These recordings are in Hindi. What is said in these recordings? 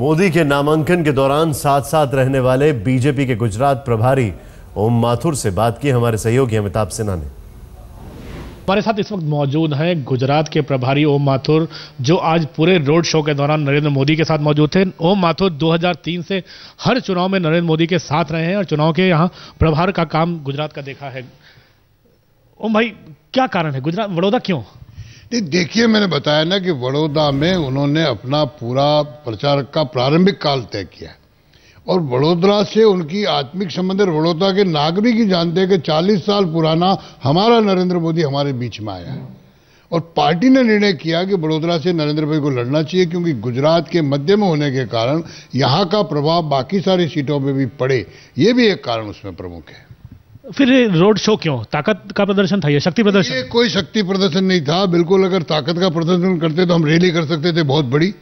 मोदी के नामांकन के दौरान साथ साथ रहने वाले बीजेपी के गुजरात प्रभारी ओम माथुर से बात की हमारे सहयोगी अमिताभ सिन्हा ने हमारे साथ इस वक्त मौजूद हैं गुजरात के प्रभारी ओम माथुर जो आज पूरे रोड शो के दौरान नरेंद्र मोदी के साथ मौजूद थे ओम माथुर 2003 से हर चुनाव में नरेंद्र मोदी के साथ रहे हैं और चुनाव के यहाँ प्रभार का काम गुजरात का देखा है ओम भाई क्या कारण है गुजरात वडोदरा क्यों देखिए मैंने बताया ना कि बड़ौदा में उन्होंने अपना पूरा प्रचार का प्रारंभिक काल तय किया और वडोदरा से उनकी आत्मिक संबंध वड़ोदा के नागरिक ही जानते हैं कि 40 साल पुराना हमारा नरेंद्र मोदी हमारे बीच में आया और पार्टी ने निर्णय किया कि बड़ोदरा से नरेंद्र भाई को लड़ना चाहिए क्योंकि गुजरात के मध्य में होने के कारण यहाँ का प्रभाव बाकी सारी सीटों पर भी पड़े ये भी एक कारण उसमें प्रमुख है फिर रोड शो क्यों ताकत का प्रदर्शन था या शक्ति प्रदर्शन ये कोई शक्ति प्रदर्शन नहीं था बिल्कुल अगर ताकत का प्रदर्शन करते तो हम रैली कर सकते थे बहुत बड़ी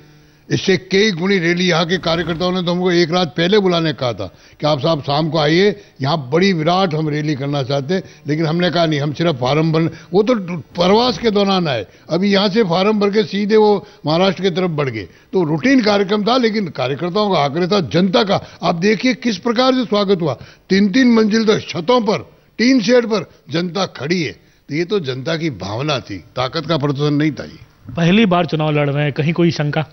इससे कई गुणी रैली यहाँ के कार्यकर्ताओं ने तो हमको एक रात पहले बुलाने कहा था कि आप साहब शाम को आइए यहाँ बड़ी विराट हम रैली करना चाहते लेकिन हमने कहा नहीं हम सिर्फ फार्म भर वो तो प्रवास के दौरान आए अभी यहाँ से फार्म भर के सीधे वो महाराष्ट्र की तरफ बढ़ गए तो रूटीन कार्यक्रम था लेकिन कार्यकर्ताओं का आग्रह था जनता का आप देखिए किस प्रकार से स्वागत हुआ तीन तीन मंजिल तक तो छतों पर टीन शेड पर जनता खड़ी है तो ये तो जनता की भावना थी ताकत का प्रदर्शन नहीं था ये पहली बार चुनाव लड़ रहे हैं कहीं कोई शंका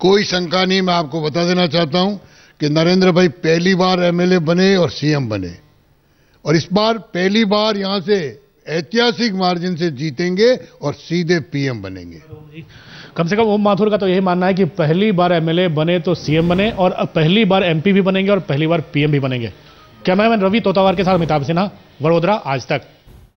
कोई शंका नहीं मैं आपको बता देना चाहता हूं कि नरेंद्र भाई पहली बार एमएलए बने और सीएम बने और इस बार पहली बार यहां से ऐतिहासिक मार्जिन से जीतेंगे और सीधे पीएम बनेंगे कम से कम ओम माथुर का तो यही मानना है कि पहली बार एमएलए बने तो सीएम बने और पहली बार एमपी भी बनेंगे और पहली बार पीएम भी बनेंगे कैमरामैन रवि तोतावार के साथ अमिताभ सिन्हा वडोदरा आज तक